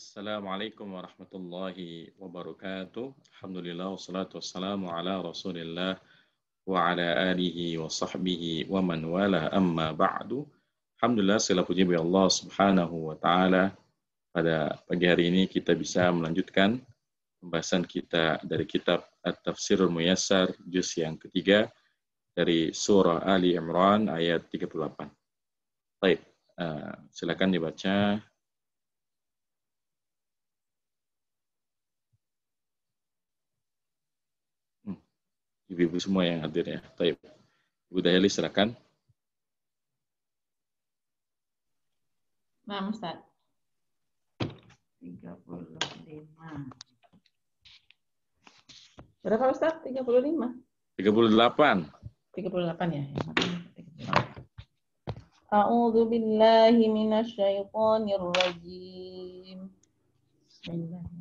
Assalamualaikum warahmatullahi wabarakatuh. Alhamdulillah wassalatu wassalamu ala Rasulillah wa ala alihi wa sahbihi wa man wala amma ba'du. Alhamdulillah segala puji bagi Allah Subhanahu wa taala. Pada pagi hari ini kita bisa melanjutkan pembahasan kita dari kitab At-Tafsirul Muyassar juz yang ketiga dari surah Ali Imran ayat 38. Baik, uh, silakan dibaca ibu-ibu semua yang hadir ya. Taib. Ibu Daheli silakan. Nah, Ustaz. 35. Berapa Ustaz? 35? 38. 38 ya. A'udzu billahi minasy rajim. Bismillahirrahmanirrahim.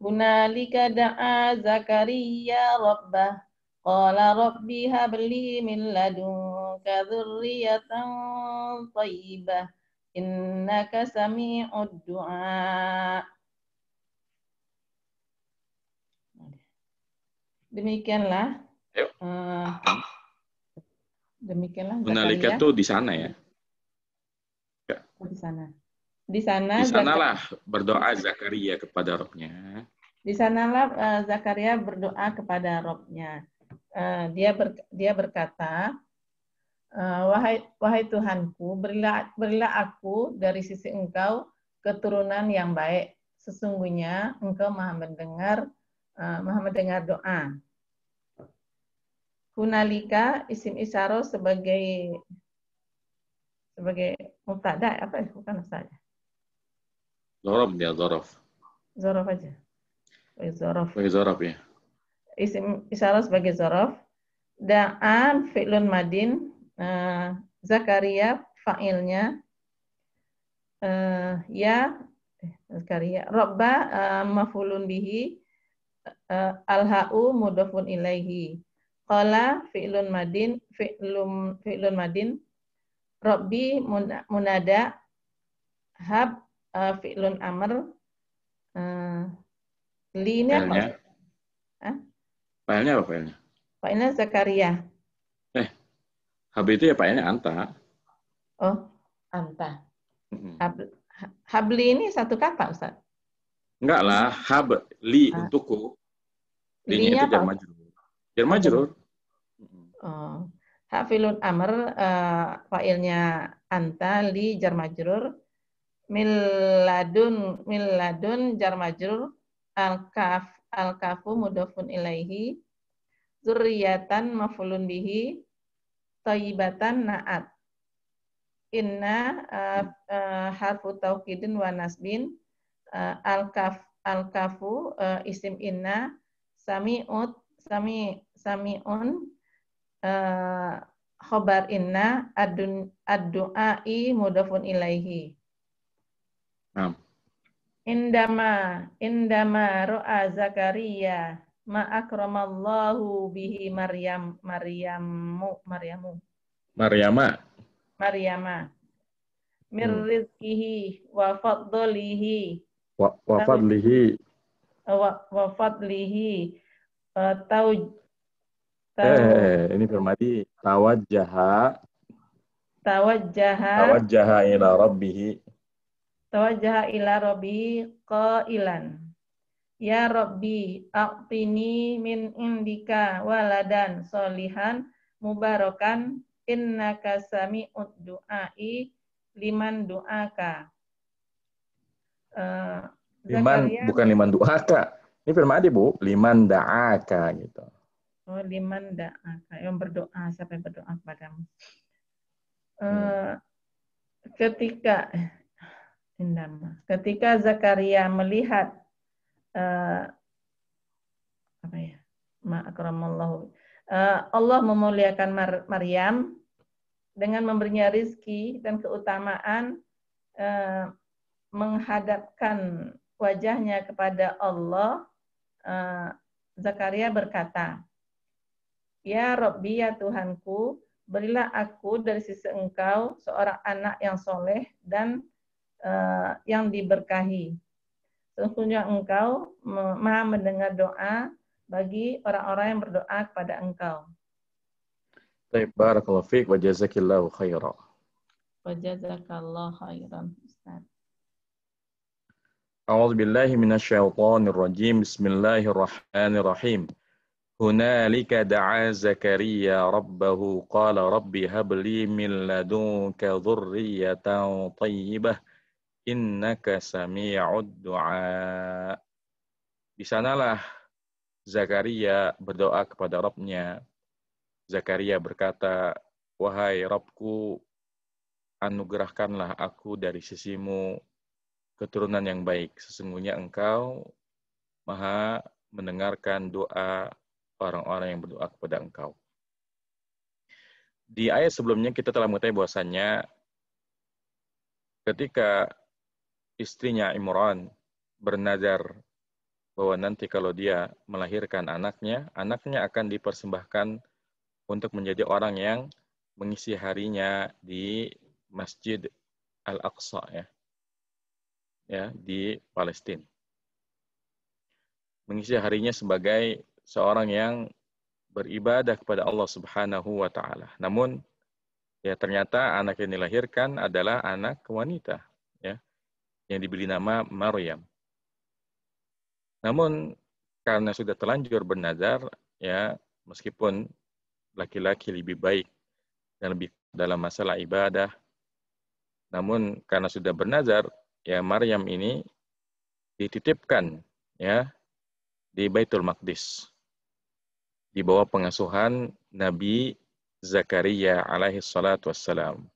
Hunalika da'a Zakaria rabbah. Qala rabbi habli min ladunka dhurriyatan tayyibah. Innaka sami'ud du'a. Demikianlah. Eh, demikianlah. Hunalika ya. tuh di sana ya. Oh, di sana. Di sana, di sanalah Zakaria, berdoa Zakaria kepada Robnya. Di sanalah uh, Zakaria berdoa kepada Robnya. Uh, dia ber, dia berkata, uh, wahai wahai Tuhanku, berilah berilah aku dari sisi Engkau keturunan yang baik. Sesungguhnya Engkau maha mendengar uh, maha mendengar doa. Hunalika isim isaro sebagai sebagai mutada apa ya bukan saja Zorof dia zorof. Zorof aja. Zorof. Sebagai zorof ya. Isim isyarat sebagai zorof. Da'an fi'lun madin. Uh, Zakaria fa'ilnya. Uh, ya eh, Zakaria. Robba uh, mafulun bihi. Uh, Alha'u mudofun ilaihi. Qala fi'lun madin. Fi'lun, fi'lun madin. Robbi munada. Hab uh, fi'lun amr uh, li ini apa? Hah? apa filenya? Filenya Zakaria. Eh, hab itu ya filenya Anta. Oh, Anta. Hab, habli ini satu kata, Ustaz? Enggak lah, hab li ah. untukku. Li itu jar majrur. Jar majrur. Oh. Hafilun amr uh, failnya anta li jar majrur Miladun, miladun, jar majrur al kaf al kafu mudofun ilaihi zuriyatan mafulun bihi taibatan naat inna uh, uh, harfu taukidin wa nasbin uh, eh, al kaf al kafu uh, isim inna samiut sami samiun uh, khobar inna adun adu'ai mudofun ilaihi Indama indama ro'a Zakaria ma akramallahu bihi Maryam Maryamu Maryamu. Maryama. Maryama. Mir hmm. rizqihi wa fadlihi wa, fadlihi wa, fadlihi tau, eh, ini Permadi, tawajjaha tawajjaha tawajjaha ila rabbih Tawajaha ila Robi qailan. Ya Robbi, aqtini min indika waladan solihan mubarakan innaka kasami du'ai liman du'aka. Uh, liman Zakaria. bukan liman du'aka. Ini firman Adi, Bu. Liman da'aka gitu. Oh, liman da'aka. Yang berdoa, siapa yang berdoa kepadamu? Uh, hmm. Eh, ketika indama. Ketika Zakaria melihat uh, apa ya? Ma'akramallahu. Uh, eh, Allah memuliakan Mar Maryam dengan memberinya rizki dan keutamaan uh, menghadapkan wajahnya kepada Allah. Uh, Zakaria berkata, Ya Rabbi, ya Tuhanku, berilah aku dari sisi engkau seorang anak yang soleh dan uh, yang diberkahi. Tentunya engkau maha mendengar doa bagi orang-orang yang berdoa kepada engkau. Baik, barakallahu fiik wa jazakillahu khairan. Wa jazakallahu khairan, Ustaz. أعوذ بالله من الشيطان الرجيم بسم الله الرحمن الرحيم هنالك دعا زكريا ربه قال رب هب لي من لدنك ذرية طيبة innaka sami'ud du'a. Di sanalah Zakaria berdoa kepada Rabbnya. Zakaria berkata, Wahai Rabbku, anugerahkanlah aku dari sisimu keturunan yang baik. Sesungguhnya engkau maha mendengarkan doa orang-orang yang berdoa kepada engkau. Di ayat sebelumnya kita telah mengetahui bahwasannya ketika istrinya Imran bernadar bahwa nanti kalau dia melahirkan anaknya, anaknya akan dipersembahkan untuk menjadi orang yang mengisi harinya di Masjid Al-Aqsa ya. Ya, di Palestina. Mengisi harinya sebagai seorang yang beribadah kepada Allah Subhanahu wa taala. Namun ya ternyata anak yang dilahirkan adalah anak wanita, yang diberi nama Maryam. Namun karena sudah terlanjur bernazar, ya meskipun laki-laki lebih baik dan lebih dalam masalah ibadah, namun karena sudah bernazar, ya Maryam ini dititipkan ya di Baitul Maqdis di bawah pengasuhan Nabi Zakaria alaihi salatu wassalam.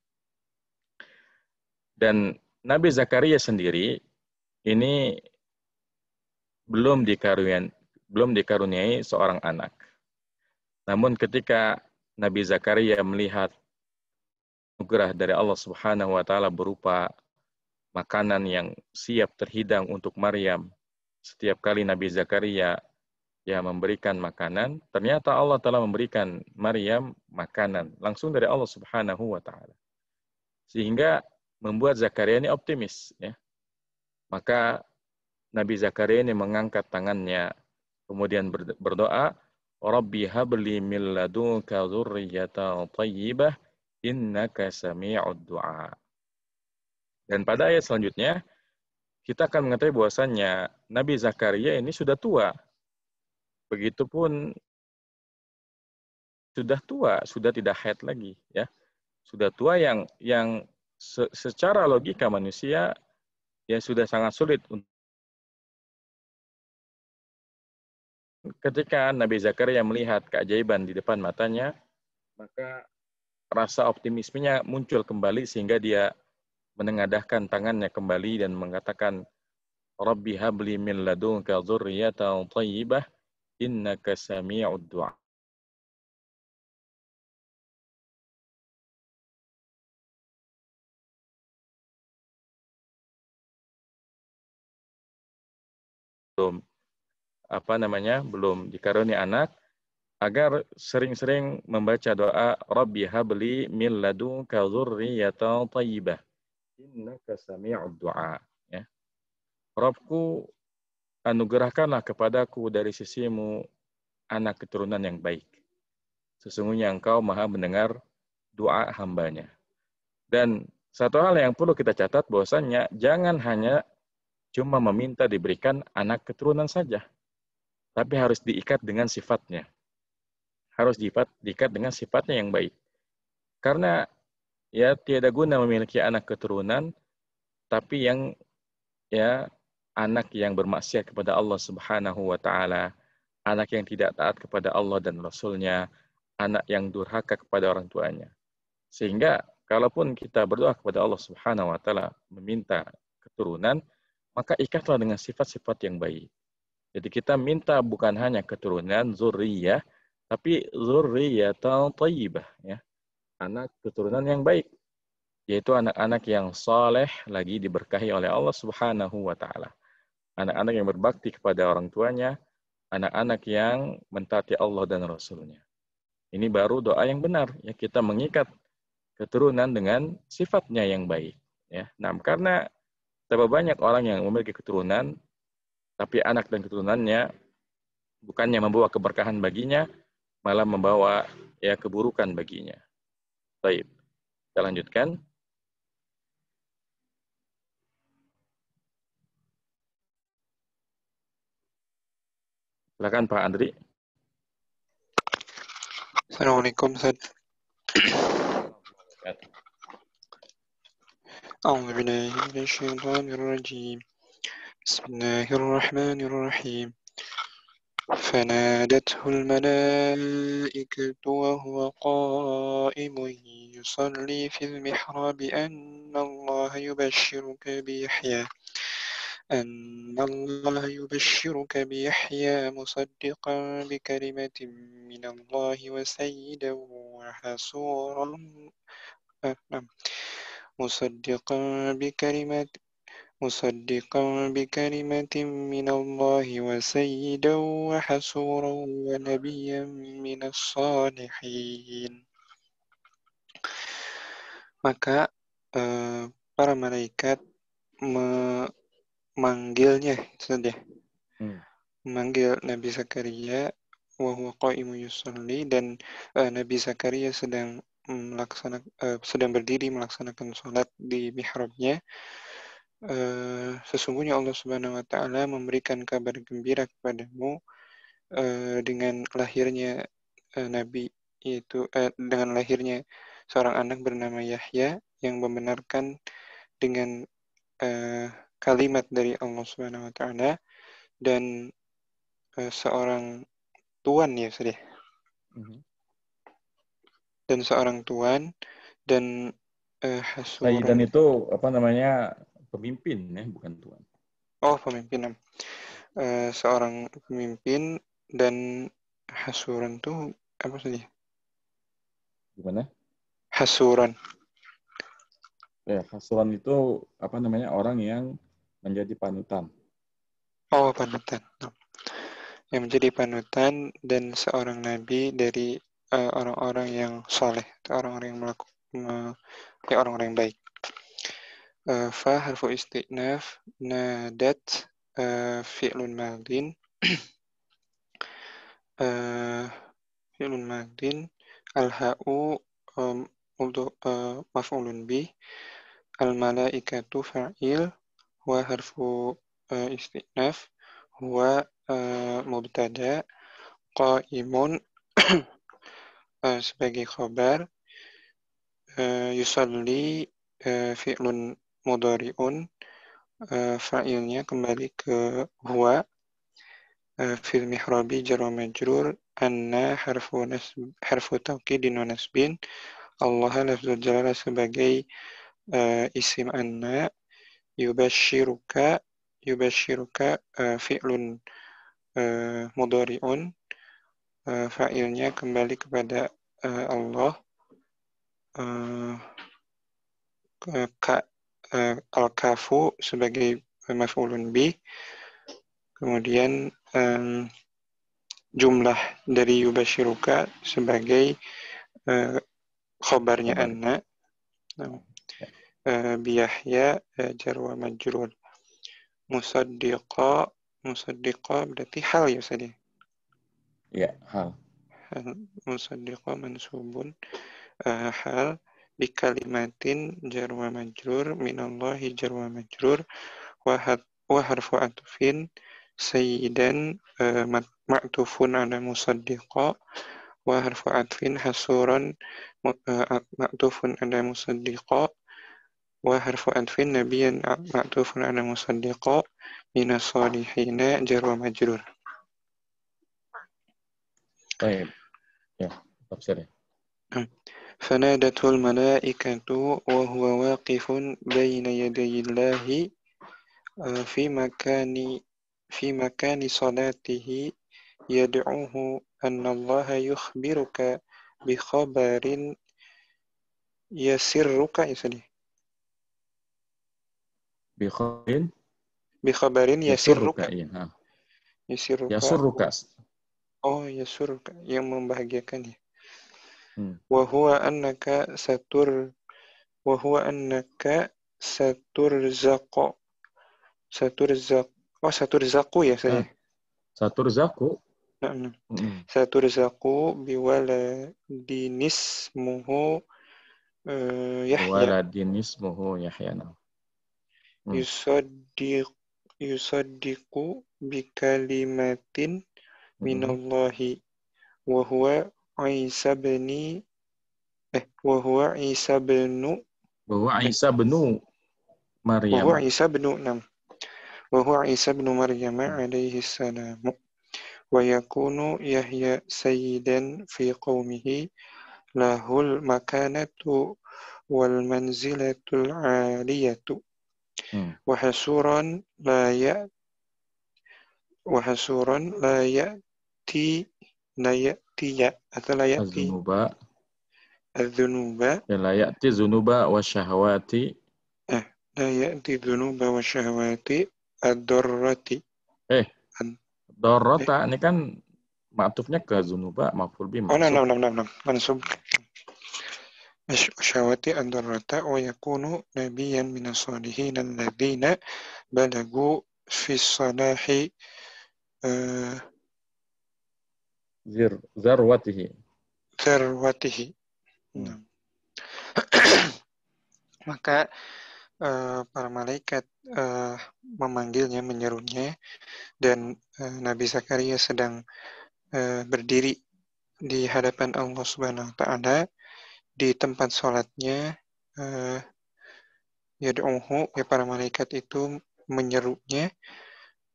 Dan Nabi Zakaria sendiri ini belum dikaruniai belum dikaruniai seorang anak. Namun ketika Nabi Zakaria melihat anugerah dari Allah Subhanahu wa taala berupa makanan yang siap terhidang untuk Maryam, setiap kali Nabi Zakaria ya memberikan makanan, ternyata Allah telah memberikan Maryam makanan langsung dari Allah Subhanahu wa taala. Sehingga membuat Zakaria ini optimis. Ya. Maka Nabi Zakaria ini mengangkat tangannya, kemudian berdoa, Rabbi habli min ladunka dzurriyyatan tayyibah innaka sami'ud du'a. Dan pada ayat selanjutnya kita akan mengetahui bahwasannya Nabi Zakaria ini sudah tua. Begitupun sudah tua, sudah tidak haid lagi ya. Sudah tua yang yang se secara logika manusia yang sudah sangat sulit ketika Nabi Zakaria melihat keajaiban di depan matanya maka rasa optimismenya muncul kembali sehingga dia menengadahkan tangannya kembali dan mengatakan Rabbi habli min ladunka dzurriyyatan thayyibah innaka sami'ud du'a belum apa namanya belum dikaruniai anak agar sering-sering membaca doa Rabbi habli min ladunka dzurriyyatan thayyibah innaka sami'ud du'a ya Rabbku anugerahkanlah kepadaku dari sisimu anak keturunan yang baik sesungguhnya engkau maha mendengar doa hambanya dan satu hal yang perlu kita catat bahwasanya jangan hanya cuma meminta diberikan anak keturunan saja. Tapi harus diikat dengan sifatnya. Harus diikat, diikat dengan sifatnya yang baik. Karena ya tiada guna memiliki anak keturunan, tapi yang ya anak yang bermaksiat kepada Allah Subhanahu wa taala, anak yang tidak taat kepada Allah dan Rasul-Nya, anak yang durhaka kepada orang tuanya. Sehingga kalaupun kita berdoa kepada Allah Subhanahu wa taala meminta keturunan, maka ikatlah dengan sifat-sifat yang baik. Jadi kita minta bukan hanya keturunan zuriyah, tapi zurriyatan tayyibah. ya. Anak keturunan yang baik yaitu anak-anak yang soleh lagi diberkahi oleh Allah Subhanahu wa taala. Anak-anak yang berbakti kepada orang tuanya, anak-anak yang mentaati Allah dan Rasulnya. Ini baru doa yang benar ya kita mengikat keturunan dengan sifatnya yang baik ya. Nah, karena Betapa banyak orang yang memiliki keturunan, tapi anak dan keturunannya bukannya membawa keberkahan baginya, malah membawa ya keburukan baginya. Baik, kita lanjutkan. Silakan Pak Andri. Assalamualaikum Ustaz. أعوذ بالله من الشيطان الرجيم بسم الله الرحمن الرحيم فنادته الملائكة وهو قائم يصلي في المحراب أن الله يبشرك بيحيى أن الله يبشرك بيحيى مصدقا بكلمة من الله وسيدا وحصورا آه، نعم. مصدقا بكلمة مصدقا بكلمة من الله وسيدا وحسورا ونبيا من الصالحين maka eh, para malaikat memanggilnya itu hmm. memanggil Nabi Zakaria wa huwa qaimu yusalli dan eh, Nabi Zakaria sedang melaksanakan uh, eh, sedang berdiri melaksanakan sholat di mihrabnya uh, sesungguhnya Allah Subhanahu wa taala memberikan kabar gembira kepadamu uh, dengan lahirnya uh, nabi yaitu uh, dengan lahirnya seorang anak bernama Yahya yang membenarkan dengan uh, kalimat dari Allah Subhanahu wa taala dan uh, seorang tuan ya sudah dan seorang tuan dan eh, Hasur. dan itu apa namanya pemimpin ya, bukan tuan. Oh, pemimpin. uh, seorang pemimpin dan Hasuran tuh apa sih? Gimana? Hasuran. Ya, hasuran itu apa namanya orang yang menjadi panutan. Oh, panutan. Yang menjadi panutan dan seorang nabi dari Eh, orang-orang uh, yang soleh atau orang-orang yang melakukan ya, orang-orang yang baik. Uh, fa harfu istinaf nadat uh, fi'lun madin uh, fi'lun madin al ha'u um, uh, maf'ulun bi al malaikatu fa'il wa harfu uh, istinaf wa uh, mubtada qaimun Eh, sebagai khobar uh, eh, yusalli uh, fi'lun mudari'un uh, fa'ilnya kembali ke huwa uh, fil mihrabi Majrul majrur anna harfu nasb harfu taukidin wa nasbin Allah lafzul jalala sebagai uh, isim anna yubashiruka yubashiruka uh, fi'lun uh, mudari'un uh, fa'ilnya kembali kepada uh, Allah. Uh, eh, uh, al-kafu sebagai maf'ulun bi. Kemudian um, jumlah dari yubashiruka sebagai uh, khobarnya anak nah, biyahya jarwa majrur. Musaddiqa, musaddiqa berarti hal ya Ustaz ya? Ya, hal. Hal musaddiqa mansubun. Uh, hal bikalimatin jar wa majrur minallahi jar wa majrur wa, harfu atfin sayyidan uh, ma'tufun ala musaddiqa wa harfu atfin hasuran uh, ma'tufun ala musaddiqa wa harfu atfin nabiyan ma'tufun ala musaddiqa minas salihina jar wa majrur طيب يلا تفسيره فنادته الملائكة وهو واقف بين يدي الله في مكان في مكان صلاته يدعوه أن الله يخبرك بخبر يسرك إسلي بخبر بخبر يسرك يسرك Oh, iya, surga yang membahagiakan ya. Wahwa hmm. Wa satu, annaka satur satu huwa satu oh, saturzaqu. Saturzaq. satu saturzaku ya saya. Saturzaku. Nah, hmm. Eh, nah. Hmm. biwala dinis muhu uh, Yahya. dinis muhu Yahya. Hmm. Yusaddiq bikalimatin من الله وهو عيسى بن إيه، وهو عيسى بن وهو عيسى بن مريم وهو عيسى بن نعم وهو عيسى بن مريم عليه السلام ويكون يحيى سيدا في قومه له المكانة والمنزلة العالية وحسورا لا ي وحسورا لا يأتي ti layak ti ya atau layak ti zunuba zunuba ya layak ti zunuba wa eh layak ti zunuba wa adorati eh darrata eh. ini kan ma'tufnya ke zunuba maf'ul bi oh, enam enam enam enam no. mansub syahwati ad-darrata wa yakunu nabiyan minas salihin alladziina balagu fi salahi uh, eh, zir, zarwatihi. Zarwatihi. Hmm. Nah. Maka uh, para malaikat uh, memanggilnya, menyerunya, dan uh, Nabi Zakaria sedang uh, berdiri di hadapan Allah Subhanahu Wa Taala di tempat sholatnya. Uh, ya para malaikat itu menyerunya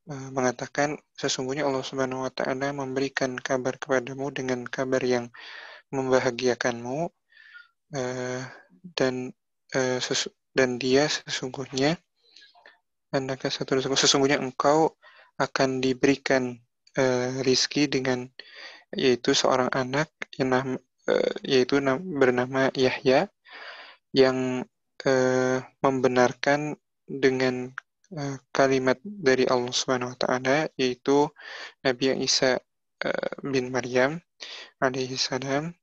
Eh, mengatakan sesungguhnya Allah Subhanahu wa taala memberikan kabar kepadamu dengan kabar yang membahagiakanmu eh, dan eh, dan dia sesungguhnya anak satu sesungguhnya engkau akan diberikan rizki dengan yaitu seorang anak yang yaitu bernama Yahya yang membenarkan dengan Eh, kalimat dari Allah Subhanahu wa taala yaitu Nabi Isa eh, bin Maryam alaihi salam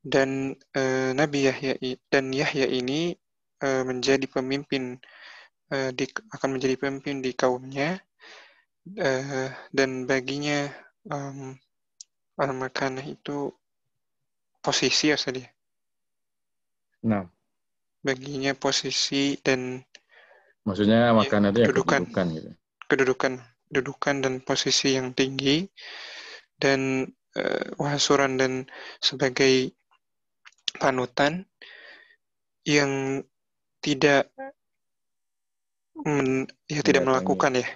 dan eh, Nabi Yahya dan Yahya ini menjadi pemimpin akan menjadi pemimpin di kaumnya dan baginya um, al itu posisi ya tadi. Ya? Nah. Baginya posisi dan Maksudnya iya, makanan ya, itu kedudukan, kedudukan gitu. Kedudukan, kedudukan dan posisi yang tinggi dan uh, eh, wahasuran dan sebagai panutan yang tidak men, ya tidak melakukan ya,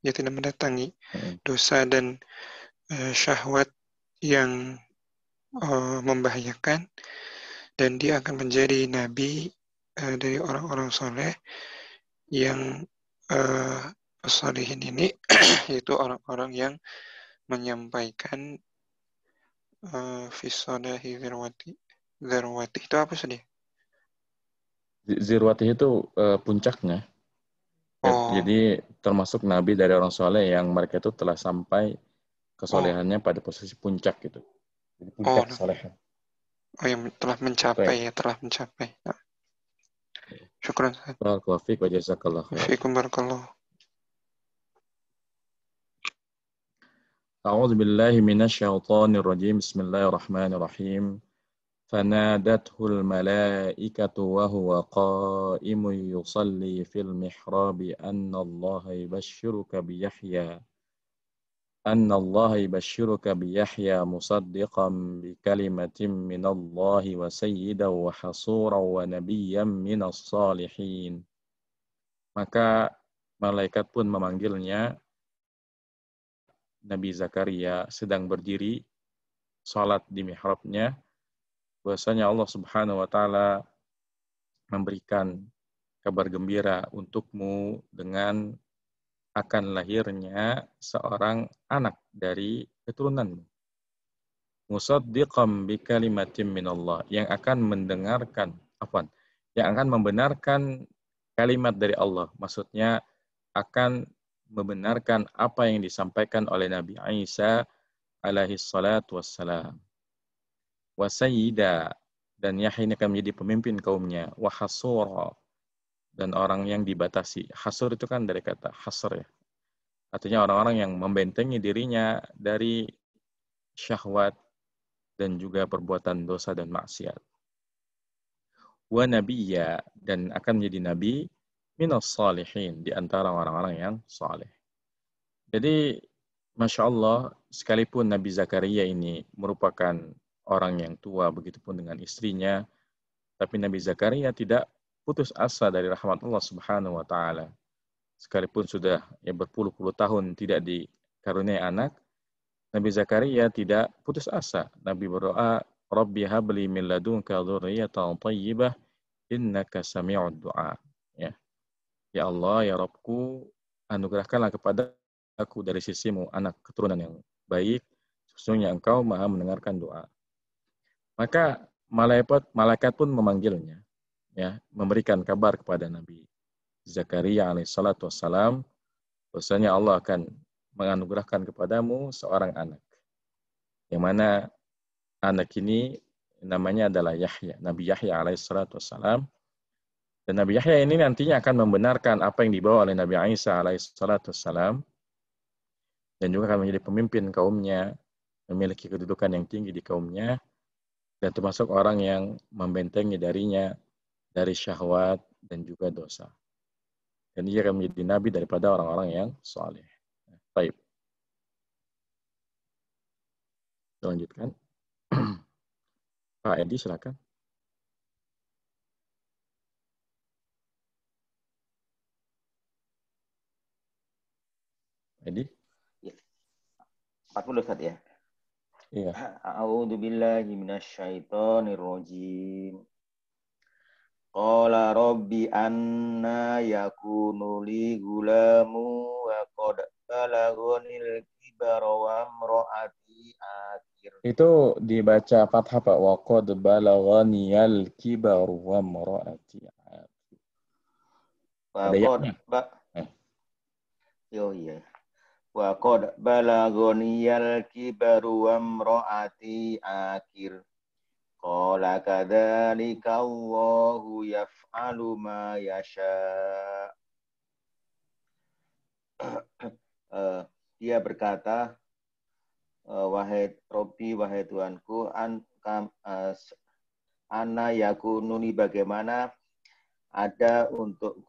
ya tidak mendatangi hmm. dosa dan uh, syahwat yang uh, membahayakan dan dia akan menjadi nabi uh, dari orang-orang soleh yang uh, eh, solihin ini yaitu orang-orang yang menyampaikan uh, eh, zirwati. Zirwati itu apa sih? Zirwati itu uh, puncaknya. Ya, oh. Jadi termasuk nabi dari orang soleh yang mereka itu telah sampai kesolehannya oh. pada posisi puncak gitu. Jadi oh, puncak oh, soleh. Oh yang telah mencapai ya telah mencapai. Nah. شكرا بارك الله فيك وجزاك الله خير فيكم بارك الله أعوذ بالله من الشيطان الرجيم بسم الله الرحمن الرحيم فنادته الملائكة وهو قائم يصلي في المحراب أن الله يبشرك بيحيى أن الله يبشرك بيحيى مصدقا بكلمة من الله وسيدا وحصورا ونبيا من الصالحين maka malaikat pun memanggilnya Nabi Zakaria sedang berdiri salat di mihrabnya bahwasanya Allah Subhanahu wa taala memberikan kabar gembira untukmu dengan akan lahirnya seorang anak dari keturunanmu. Musaddiqam bi kalimatin minallah yang akan mendengarkan apa yang akan membenarkan kalimat dari Allah. Maksudnya akan membenarkan apa yang disampaikan oleh Nabi Isa alaihi salatu wassalam. dan Yahya ini akan menjadi pemimpin kaumnya. Wahasura dan orang yang dibatasi. Hasur itu kan dari kata hasur ya. Artinya orang-orang yang membentengi dirinya dari syahwat dan juga perbuatan dosa dan maksiat. Wa nabiyya dan akan menjadi nabi minas salihin di antara orang-orang yang saleh. Jadi Masya Allah, sekalipun Nabi Zakaria ini merupakan orang yang tua, begitupun dengan istrinya, tapi Nabi Zakaria tidak putus asa dari rahmat Allah Subhanahu wa taala. Sekalipun sudah ya berpuluh-puluh tahun tidak dikaruniai anak, Nabi Zakaria tidak putus asa. Nabi berdoa, "Rabbi habli min ladunka dzurriyyatan thayyibah innaka sami'ud du'a." Ya. Ya Allah, ya Rabbku, anugerahkanlah kepada aku dari sisimu anak keturunan yang baik, sesungguhnya engkau maha mendengarkan doa. Maka malaikat, malaikat pun memanggilnya ya memberikan kabar kepada Nabi Zakaria alaihissalatu wassalam bahwasanya Allah akan menganugerahkan kepadamu seorang anak yang mana anak ini namanya adalah Yahya Nabi Yahya alaihissalatu wassalam dan Nabi Yahya ini nantinya akan membenarkan apa yang dibawa oleh Nabi Isa alaihissalatu wassalam dan juga akan menjadi pemimpin kaumnya memiliki kedudukan yang tinggi di kaumnya dan termasuk orang yang membentengi darinya dari syahwat dan juga dosa. Dan ia akan menjadi nabi daripada orang-orang yang soleh. Baik. Kita lanjutkan. Pak Edi, silakan. Edi? 40 ya. Ustaz ya? Iya. A'udzu billahi minasyaitonir rajim. Qala rabbi anna yakunu li gulamu wa qad balagonil kibar wa amra'ati akhir. Itu dibaca fathah Pak. Wa qad balagonil kibar wa amra'ati akhir. Ya? Ba eh. Yo iya. Wa qad balagonil kibar wa amra'ati akir. Qala kadzalika Allahu yaf'alu ma yasha. Eh, dia berkata, eh, wahai Robi, wahai Tuanku, an, kam, as, eh, ana yakununi bagaimana ada untuk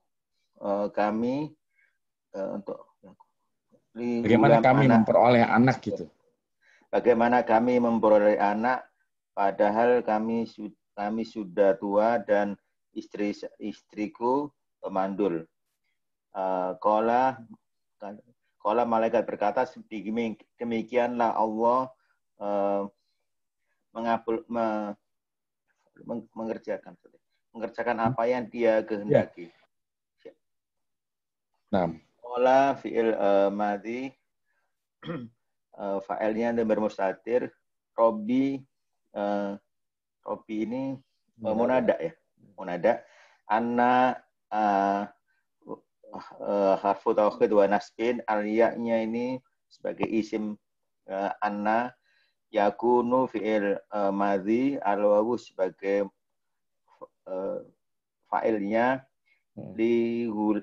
uh, kami uh, untuk bagaimana kami anak. memperoleh anak gitu. Bagaimana kami memperoleh anak Padahal kami kami sudah tua dan istri istriku pemandul. Uh, kola kola malaikat berkata demikianlah Allah uh, eh, mengabul, me, mengerjakan mengerjakan hmm. apa yang dia ya. kehendaki. Ya. Kola fi'il uh, madi uh, fa'ilnya dan bermustatir Robi uh, kopi ini uh, Monada ya, Monada. Anna uh, uh, harfu tauhid wa nasbin aliyahnya ini sebagai isim uh, Anna yakunu fi'il uh, madhi alwawu sebagai uh, fa'ilnya hmm. li hul,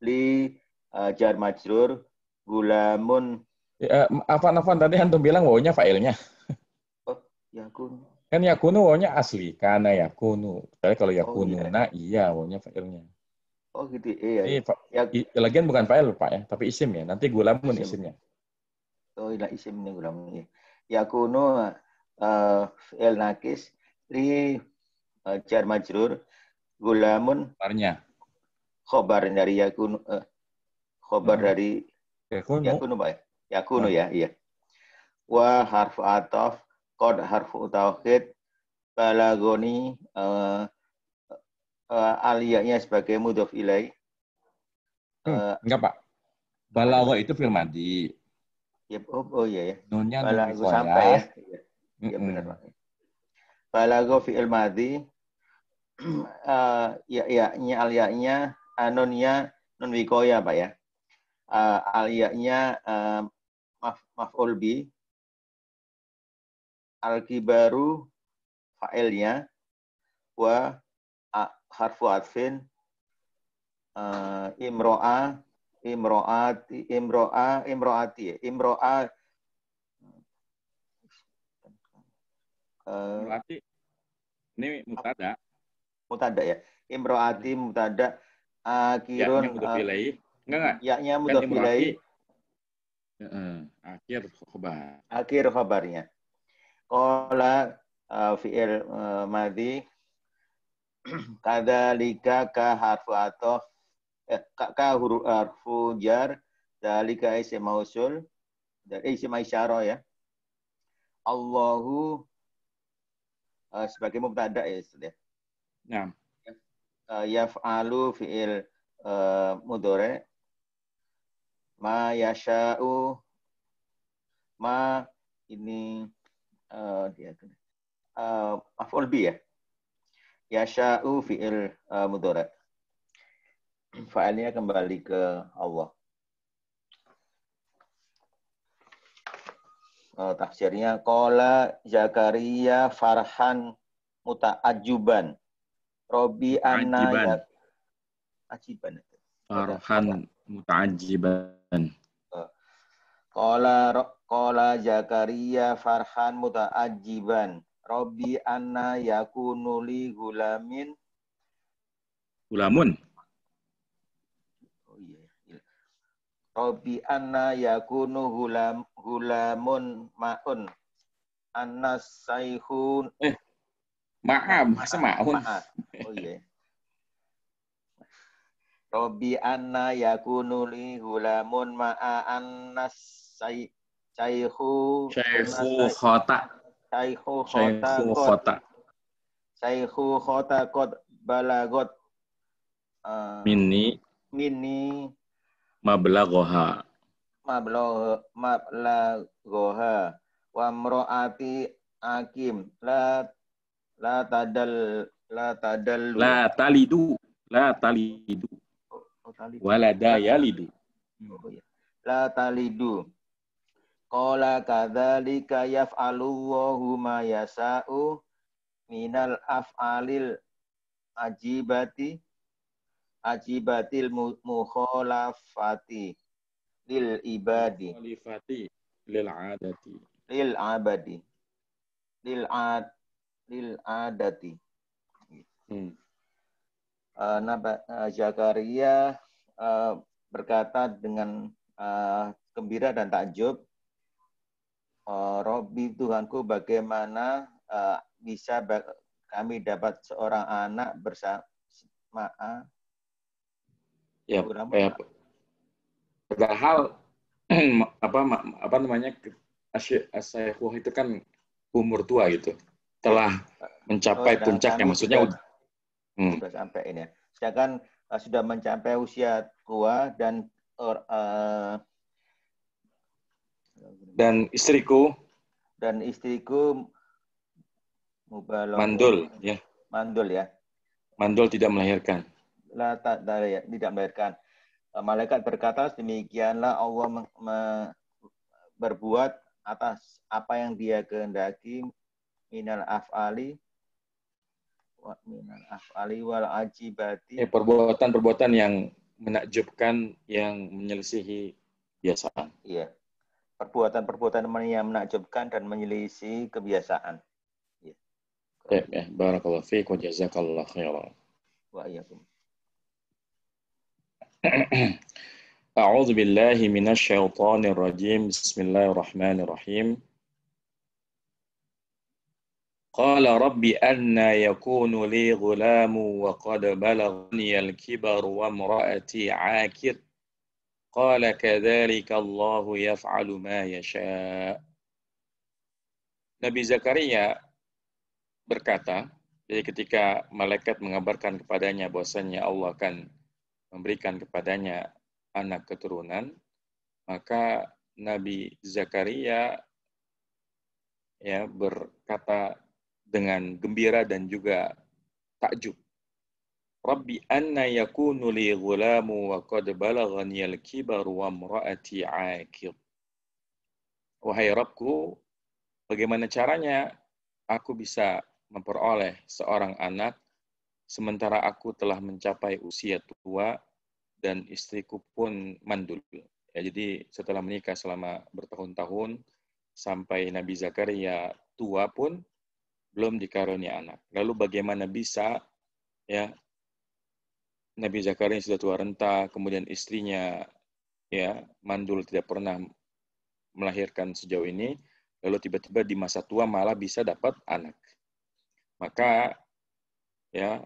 li uh, jar majrur gulamun ya, afan afan tadi hantu bilang wawunya fa'ilnya Yakunu. Kan yakunu wawnya asli, karena yakunu. Kecuali kalau oh, yakunu, oh, nah iya, iya wawnya fa'ilnya. Oh gitu, iya. Ini, ya. Lagian bukan fa'il Pak ya, tapi isim ya. Nanti lamun isim. isimnya. Oh iya isimnya lamun ya. Yakunu uh, fa'il nakis, li uh, eh, jar majrur, gulamun. barnya. Khobar dari yakunu. Uh, khobar hmm. dari yakunu. yakunu Pak ya. Yakunu hmm. ya, iya. Wah harf atof kod harfu tauhid balagoni uh, uh, aliyahnya sebagai mudhof ilai. Uh, hmm, eh, enggak Pak. Balago itu firmadi. Ya, oh, oh iya ya. Nunnya Balago nun sampai ya. Iya mm -mm. benar Pak. Balago fi'il madhi uh, ya ya nya aliyahnya anunnya nun wikoya Pak ya. Uh, aliyahnya uh, maf maf'ul bi al-kibaru fa'ilnya wa harfu atfin uh, imro'a imro'ati imro'a eh, imro'ati imro'a uh, ini mutada mutada ya imro'ati mutada akirun uh, enggak enggak nya kan mutada akhir khobar akhir khobarnya Kola uh, fi'il uh, madi, kada lika ka harfu atof eh, ka, huruf harfu jar dalika isim mausul dan isim isyarah ya Allahu uh, sebagai mubtada ya sudah ya yaf'alu fi'il mudore ma yasha'u ma ini Eh, dia uh, maf'ul bi ya. sya'u fi'il uh, eh, mudhara. Fa'alnya kembali ke Allah. Uh, tafsirnya qala Zakaria farhan muta'ajjuban. Robi anna ajiban. Ya- farhan ajiban. Qala qala Zakaria farhan muta'ajjiban. Robbi anna yakunu li gulamin. Gulamun. Oh iya. iya. Robbi anna yakunu gulam gulamun maun. Anna saihun. Eh. Maaf, masa ma'un? Oh iya. Robbi anna yakunu li gulamun ma'a annas Sai Saihu Saihu Khota Saihu Khota Saihu Khota Saihu Kota Balagot uh, mini, Mini Mini Mablagoha Mablagh Mablagoha Wa Mro'ati Akim La La Tadal La Tadal La Talidu La Talidu oh, oh, Walada Yalidu oh, iya. La Talidu Qala kadzalika wa huma yasa'u minal af'alil ajibati ajibatil mukhalafati lil ibadi mukhalafati lil adati lil abadi lil ad lil adati hmm. uh, uh, Zakaria uh, berkata dengan uh, gembira dan takjub Oh, Robi Tuhanku bagaimana uh, bisa ba kami dapat seorang anak bersama ya, Kurang ya padahal apa apa namanya asyik itu kan umur tua gitu telah mencapai oh, puncaknya maksudnya sudah, hmm. sudah sampai ini ya. sedangkan uh, sudah mencapai usia tua dan uh, dan istriku dan istriku mubalaghah mandul ya mandul ya mandul tidak melahirkan la ya, tidak melahirkan eh, malaikat berkata demikianlah Allah berbuat atas apa yang dia kehendaki minal afali minal afali wal ajibati eh, perbuatan-perbuatan yang menakjubkan yang menyelisihi biasa iya perbuatan-perbuatan yang menakjubkan dan menyelisi kebiasaan. Ya. Ya, ya. Barakallahu wa jazakallahu khairan. Wa iyyakum. قال رب أنا يكون لي غلام وقد بلغني الكبر وامرأتي عاكر Qala kadzalika Allahu yaf'alu ma yasha. Nabi Zakaria berkata, jadi ketika malaikat mengabarkan kepadanya bahwasanya Allah akan memberikan kepadanya anak keturunan, maka Nabi Zakaria ya berkata dengan gembira dan juga takjub. Rabbi anna yakunu li ghulamu wa qad balaghani al-kibaru wa imra'ati 'akir. Wahai Rabbku, bagaimana caranya aku bisa memperoleh seorang anak sementara aku telah mencapai usia tua dan istriku pun mandul. Ya, jadi setelah menikah selama bertahun-tahun sampai Nabi Zakaria tua pun belum dikarunia anak. Lalu bagaimana bisa ya Nabi Zakaria sudah tua renta, kemudian istrinya ya mandul tidak pernah melahirkan sejauh ini, lalu tiba-tiba di masa tua malah bisa dapat anak. Maka ya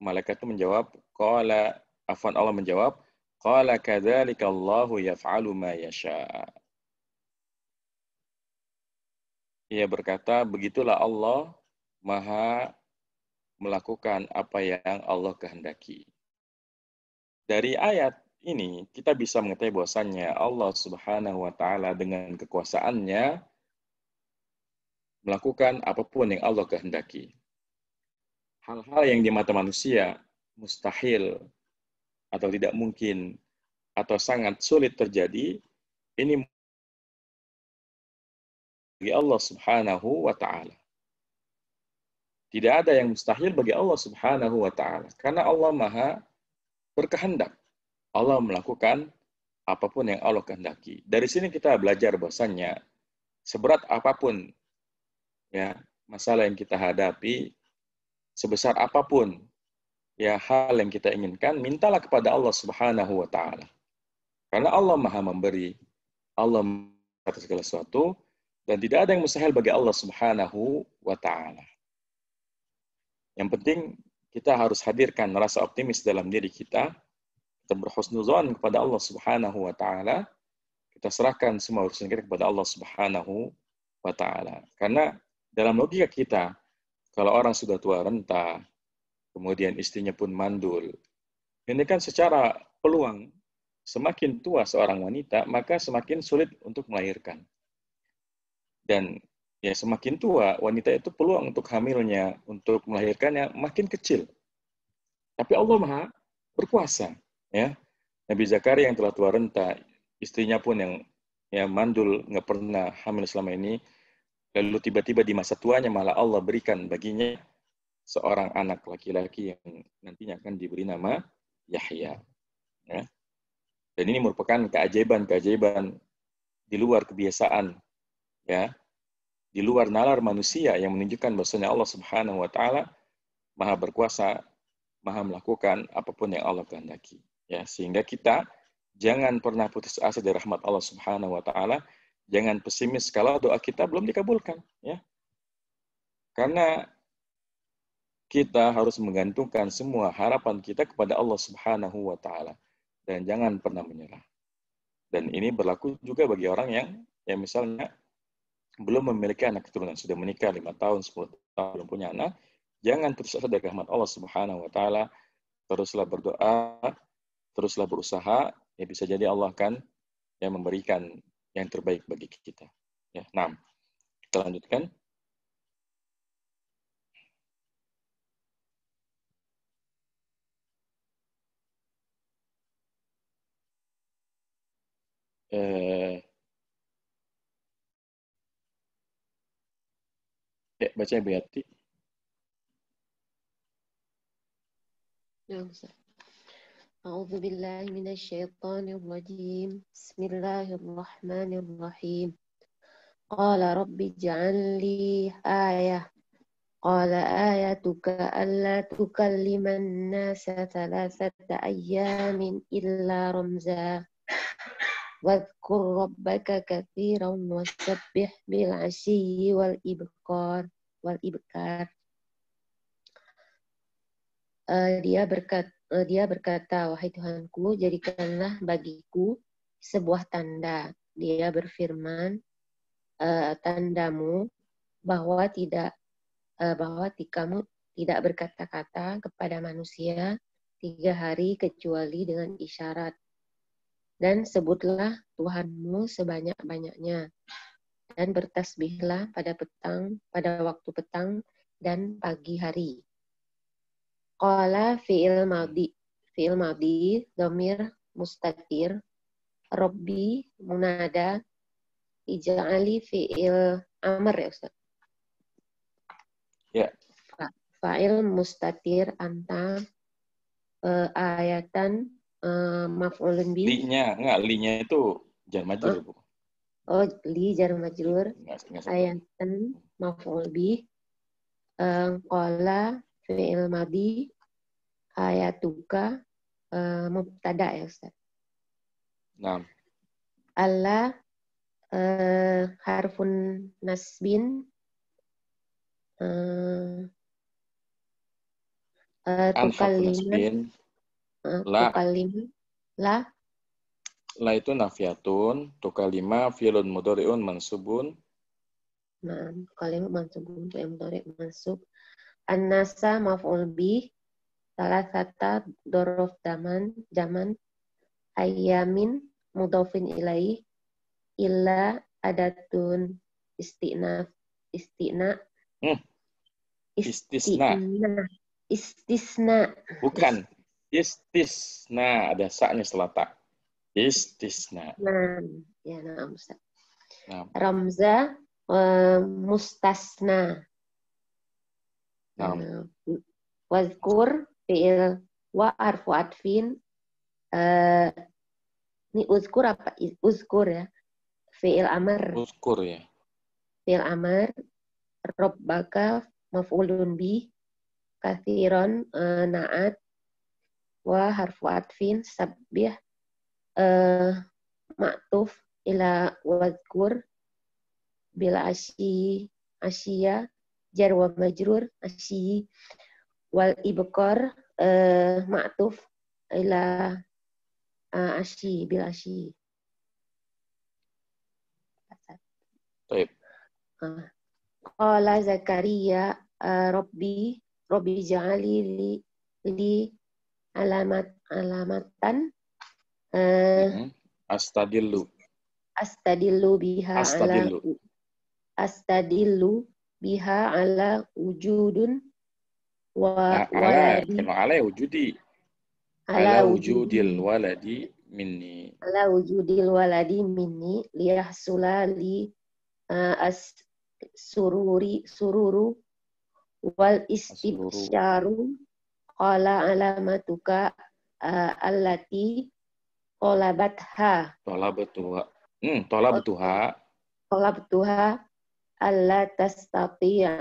malaikat itu menjawab, qala afwan Allah menjawab, qala kadzalika Allahu yaf'alu ma yasha. Ia berkata, begitulah Allah Maha melakukan apa yang Allah kehendaki. Dari ayat ini kita bisa mengetahui bahwasannya Allah Subhanahu wa taala dengan kekuasaannya melakukan apapun yang Allah kehendaki. Hal-hal yang di mata manusia mustahil atau tidak mungkin atau sangat sulit terjadi ini bagi Allah Subhanahu wa taala. Tidak ada yang mustahil bagi Allah Subhanahu wa taala karena Allah Maha berkehendak. Allah melakukan apapun yang Allah kehendaki. Dari sini kita belajar bahwasanya seberat apapun ya masalah yang kita hadapi sebesar apapun ya hal yang kita inginkan mintalah kepada Allah Subhanahu wa taala. Karena Allah Maha memberi, Allah atas segala sesuatu dan tidak ada yang mustahil bagi Allah Subhanahu wa taala. Yang penting kita harus hadirkan rasa optimis dalam diri kita. Kita berhusnuzon kepada Allah Subhanahu wa taala. Kita serahkan semua urusan kita kepada Allah Subhanahu wa taala. Karena dalam logika kita, kalau orang sudah tua renta, kemudian istrinya pun mandul, ini kan secara peluang semakin tua seorang wanita, maka semakin sulit untuk melahirkan. Dan ya semakin tua wanita itu peluang untuk hamilnya, untuk melahirkannya makin kecil. Tapi Allah Maha berkuasa, ya. Nabi Zakaria yang telah tua renta, istrinya pun yang ya mandul nggak pernah hamil selama ini, lalu tiba-tiba di masa tuanya malah Allah berikan baginya seorang anak laki-laki yang nantinya akan diberi nama Yahya. Ya. Dan ini merupakan keajaiban-keajaiban di luar kebiasaan ya di luar nalar manusia yang menunjukkan bahwasanya Allah Subhanahu wa taala maha berkuasa, maha melakukan apapun yang Allah kehendaki. Ya, sehingga kita jangan pernah putus asa dari rahmat Allah Subhanahu wa taala, jangan pesimis kalau doa kita belum dikabulkan, ya. Karena kita harus menggantungkan semua harapan kita kepada Allah Subhanahu wa taala dan jangan pernah menyerah. Dan ini berlaku juga bagi orang yang yang misalnya belum memiliki anak keturunan, sudah menikah lima tahun, 10 tahun, belum punya anak, jangan putus asa dari rahmat Allah Subhanahu wa taala. Teruslah berdoa, teruslah berusaha, ya bisa jadi Allah kan yang memberikan yang terbaik bagi kita. Ya, nah, kita lanjutkan. eh, Dek, baca yang berarti. A'udhu billahi minash shaytanir Bismillahirrahmanirrahim. Qala rabbi ja'an li ayah. Qala ayatuka an la illa ramzah. Wadkur rabbaka kathiran wasabbih bil asyi wal ibkar wal ibkar. Uh, eh, dia berkata, uh, eh, dia berkata, wahai Tuhanku, jadikanlah bagiku sebuah tanda. Dia berfirman, uh, tandamu bahwa tidak uh, bahwa kamu tidak berkata-kata kepada manusia tiga hari kecuali dengan isyarat dan sebutlah Tuhanmu sebanyak-banyaknya dan bertasbihlah pada petang pada waktu petang dan pagi hari. Qala fi'il madi fi'il madi domir mustatir Robbi munada ija'ali fi'il amr ya Ustaz. Ya. Yeah. Fa'il mustatir anta uh, ayatan Eh, maaf maf'ulun bi? Li-nya, enggak, li-nya itu jar majrur, oh. Bu. Oh, li jar majrur. Ayatan maf'ul bi. Um, Qala fi'il madi ayatuka uh, eh, mubtada ya Ustaz. Naam. Allah eh, uh, harfun nasbin uh, uh, tukallima La. lima La. La itu nafiatun. lima fi'lun mudori'un mansubun. Nah, lima mansubun. Fi'lun mudori' mansub. anasa nasa maf'ul bih. Salah sata dorof daman. zaman Ayamin mudofin ilai Illa adatun istina. Istina. Hmm. Istisna. Istisna. Bukan. Istis. Nah, ada saknya setelah tak. Istisna. Nah, hmm. ya nah, Ustaz. Ramza uh, mustasna. Nah. Uh, wazkur fi'il wa arfu atfin. Uh, ini uzkur apa? Uzkur ya. Fi'il amar. Uzkur ya. Fi'il amar. Robbaka maf'ulun bih. Kathiron uh, na'at wa harfu atfin sabbih eh ma'tuf ila wadkur bila asyi asyia jar wa majrur asyi wal ibqar eh ma'tuf ila uh, asyi bila asyi ah. Qala Zakaria uh, Rabbi Rabbi ja'ali li, li alamat alamatan uh, eh, Astadilu astadilu biha astadilu. ala Astadilu biha ala wujudun wa ah, ya, ala, ala wujudi ala wujudil waladi minni ala wujudil waladi minni liyahsula li uh, as sururi sururu wal istibsyaru Qala alamatuka uh, allati tolabatha. Tolabatuha. Hmm, tolabatuha. Tolabatuha alla tastati'a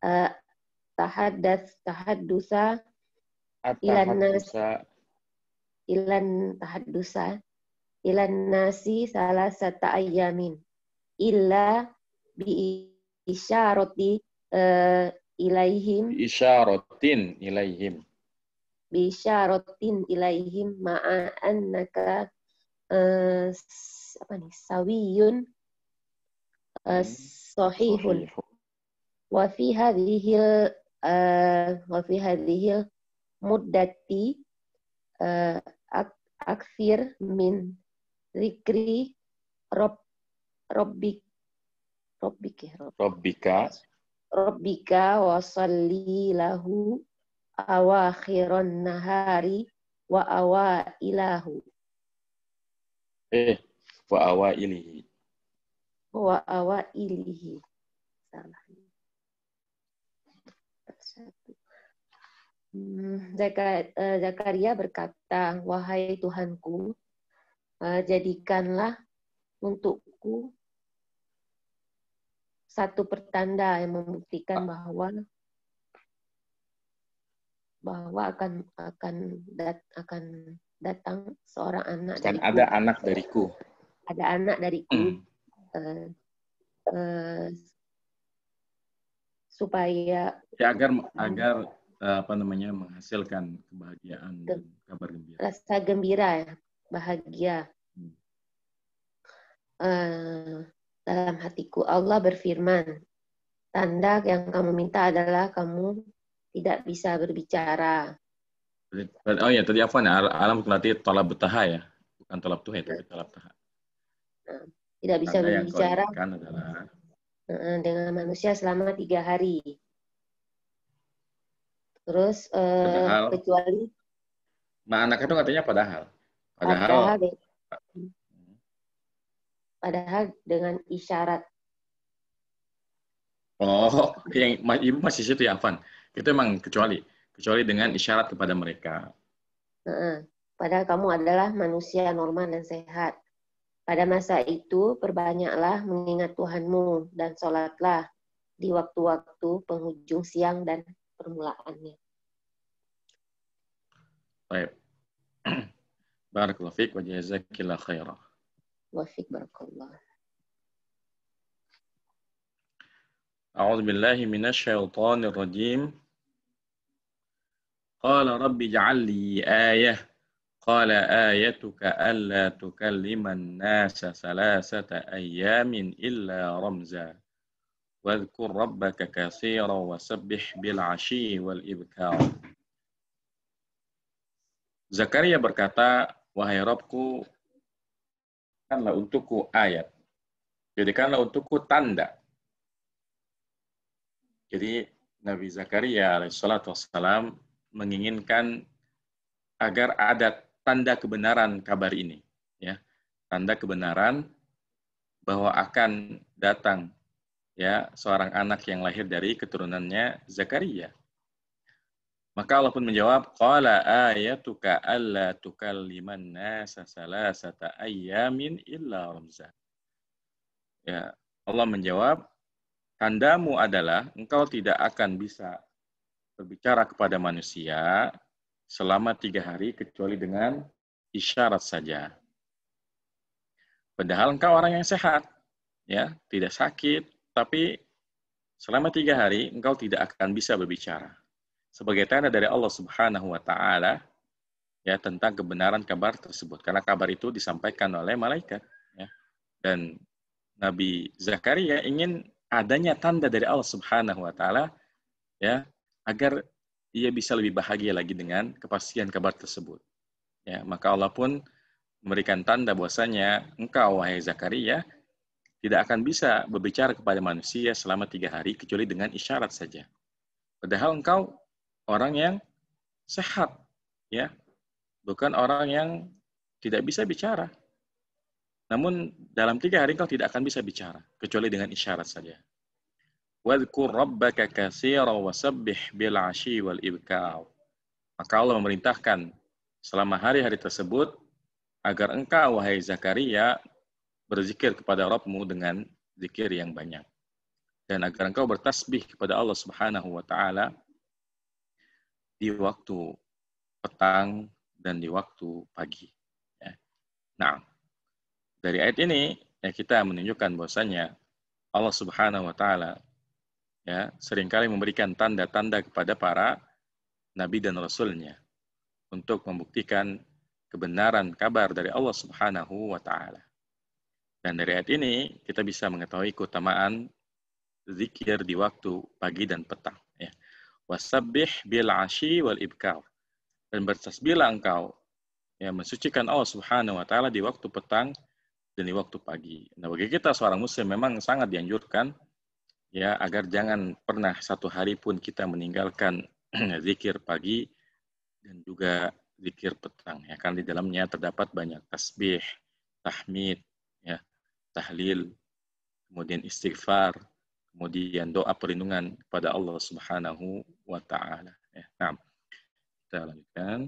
uh, tahaddas tahaddusa ilan nas ilan tahaddusa ilan nasi salah satu ayamin illa bi isyarati uh, ilaihim isyaratin ilaihim rotin ilaihim ma'a annaka uh, apa nih sawiyun uh, wafi wa fi hadhil uh, eh, wa fi hadhil muddati uh, ak min zikri rob robbik robbik ya, rabbika wa salli lahu awakhiran nahari wa awailahu. Eh, wa awailihi. Wa awailihi. Salah. Hmm, eh, Satu. Zakaria berkata, Wahai Tuhanku, eh, jadikanlah untukku satu pertanda yang membuktikan bahwa bahwa akan akan dat, akan datang seorang anak dan ada anak dariku ada anak dariku mm. uh, uh, supaya ya, agar agar uh, apa namanya menghasilkan kebahagiaan dan kabar gembira rasa gembira ya bahagia hmm. uh, dalam hatiku. Allah berfirman, tanda yang kamu minta adalah kamu tidak bisa berbicara. Oh iya, ya, tadi apa nih? Alam berarti tolak betaha ya, bukan tolak tuh tapi iya. tolak taha. Nah, tidak bisa tanda berbicara adalah... dengan manusia selama tiga hari. Terus eh, padahal, kecuali. Nah, anak itu katanya padahal. Padahal. padahal padahal dengan isyarat. Oh, yang ibu masih situ ya, Afan. Itu emang kecuali, kecuali dengan isyarat kepada mereka. uh Padahal kamu adalah manusia normal dan sehat. Pada masa itu, perbanyaklah mengingat Tuhanmu dan sholatlah di waktu-waktu penghujung siang dan permulaannya. Baik. Barakallahu fiik wa jazakillahu khairan. وفيك بارك الله أعوذ بالله من الشيطان الرجيم قال رب اجعل لي آية قال آيتك ألا تكلم الناس ثلاثة أيام إلا رمزا واذكر ربك كثيرا وسبح بالعشي والإبكار زكريا berkata, Wahai Robku, Jadikanlah untukku ayat. Jadikanlah untukku tanda. Jadi Nabi Zakaria alaihissalatu wassalam menginginkan agar ada tanda kebenaran kabar ini. ya Tanda kebenaran bahwa akan datang ya seorang anak yang lahir dari keturunannya Zakaria. Maka Allah pun menjawab, Qala ayatuka alla tukalliman nasa salasata ayyamin illa ramza. Ya, Allah menjawab, Tandamu adalah engkau tidak akan bisa berbicara kepada manusia selama tiga hari kecuali dengan isyarat saja. Padahal engkau orang yang sehat, ya tidak sakit, tapi selama tiga hari engkau tidak akan bisa berbicara sebagai tanda dari Allah Subhanahu wa taala ya tentang kebenaran kabar tersebut karena kabar itu disampaikan oleh malaikat ya. Dan Nabi Zakaria ingin adanya tanda dari Allah Subhanahu wa taala ya agar ia bisa lebih bahagia lagi dengan kepastian kabar tersebut. Ya, maka Allah pun memberikan tanda bahwasanya engkau wahai Zakaria tidak akan bisa berbicara kepada manusia selama tiga hari kecuali dengan isyarat saja. Padahal engkau orang yang sehat, ya, bukan orang yang tidak bisa bicara. Namun dalam tiga hari engkau tidak akan bisa bicara, kecuali dengan isyarat saja. Wadkur rabbaka kasira wasabbih bil ashi wal ibkar. Maka Allah memerintahkan selama hari-hari tersebut agar engkau, wahai Zakaria, berzikir kepada Rabbmu dengan zikir yang banyak. Dan agar engkau bertasbih kepada Allah subhanahu wa ta'ala di waktu petang dan di waktu pagi. Ya. Nah, dari ayat ini ya kita menunjukkan bahwasanya Allah Subhanahu wa taala ya seringkali memberikan tanda-tanda kepada para nabi dan rasulnya untuk membuktikan kebenaran kabar dari Allah Subhanahu wa taala. Dan dari ayat ini kita bisa mengetahui keutamaan zikir di waktu pagi dan petang. Wasabih bil ashi wal ibkar. Dan bertasbihlah engkau yang mensucikan Allah Subhanahu wa taala di waktu petang dan di waktu pagi. Nah, bagi kita seorang muslim memang sangat dianjurkan ya agar jangan pernah satu hari pun kita meninggalkan zikir pagi dan juga zikir petang ya karena di dalamnya terdapat banyak tasbih, tahmid, ya, tahlil, kemudian istighfar, kemudian doa perlindungan kepada Allah Subhanahu wa taala. Ya. Nah, kita lanjutkan.